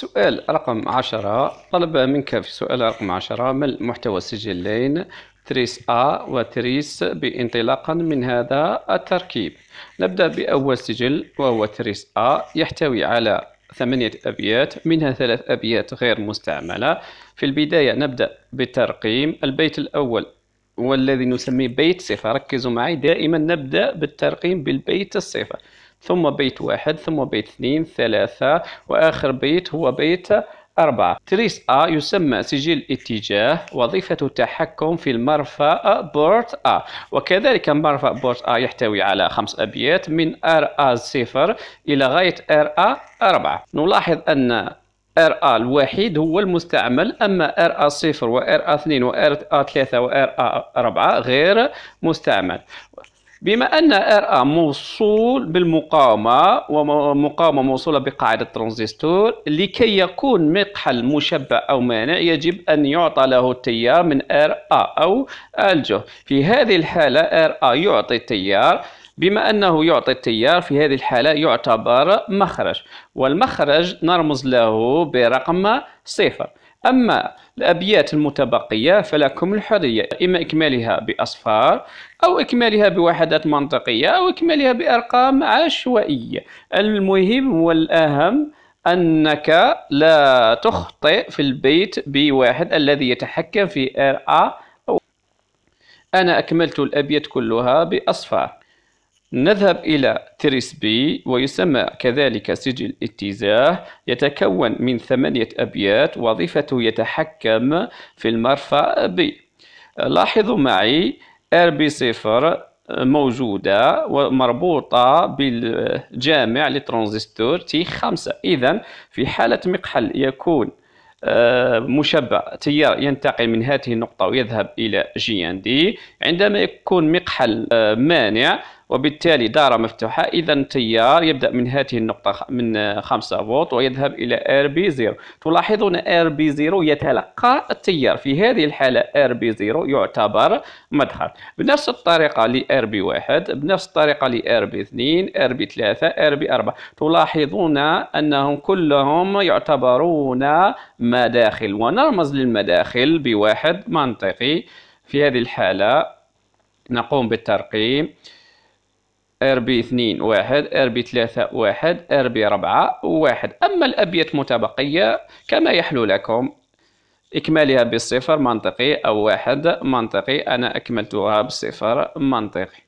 سؤال رقم عشرة طلب منك في سؤال رقم عشرة ما محتوى السجلين تريس أ وتريس ب انطلاقا من هذا التركيب نبدأ بأول سجل وهو تريس أ يحتوي على ثمانية أبيات منها ثلاث أبيات غير مستعملة في البداية نبدأ بالترقيم البيت الأول والذي نسميه بيت صفة ركزوا معي دائما نبدأ بالترقيم بالبيت الصفة ثم بيت واحد ثم بيت اثنين ثلاثة وآخر بيت هو بيت أربعة تريس أ يسمى سجل اتجاه وظيفة التحكم في المرفأ بورت أ وكذلك مرفأ بورت أ يحتوي على خمس أبيات من ار أ صفر إلى غاية ار أ أربعة نلاحظ أن ار ا الوحيد هو المستعمل اما ار ا صفر وار ا اثنين وار ا ثلاثة وار ا أربعة غير مستعمل بما أن ار ا موصول بالمقاومة ومقاومة موصولة بقاعدة ترانزستور لكي يكون مقحل مشبع أو مانع يجب أن يعطى له التيار من ار ا أو الجهد في هذه الحالة ار ا يعطي التيار بما أنه يعطي التيار في هذه الحالة يعتبر مخرج والمخرج نرمز له برقم صفر أما الأبيات المتبقية فلكم الحرية إما إكمالها بأصفار أو إكمالها بوحدات منطقية أو إكمالها بأرقام عشوائية المهم والأهم أنك لا تخطئ في البيت بواحد الذي يتحكم في R أنا أكملت الأبيات كلها بأصفار نذهب إلى تريس بي ويسمى كذلك سجل اتجاه يتكون من ثمانية أبيات وظيفته يتحكم في المرفأ بي لاحظوا معي بي صفر موجودة ومربوطة بالجامع لترانزستور تي خمسة إذا في حالة مقحل يكون آه، مشبع تيار ينتقل من هذه النقطة ويذهب إلى جي ان دي عندما يكون مقحل آه، مانع وبالتالي دارة مفتوحة إذا التيار يبدأ من هذه النقطة من 5 فولت ويذهب إلى ار بي 0 تلاحظون ار بي 0 يتلقى التيار في هذه الحالة ار بي 0 يعتبر مدخل بنفس الطريقة لار بي 1 بنفس الطريقة لار بي 2 ار بي 3 ار بي 4 تلاحظون أنهم كلهم يعتبرون مداخل ونرمز للمداخل بواحد منطقي في هذه الحالة نقوم بالترقيم ار بي اثنين واحد ار بي ثلاثة واحد ار بي ربعة واحد أما الأبيات المتبقية كما يحلو لكم إكمالها بالصفر منطقي أو واحد منطقي أنا أكملتها بالصفر منطقي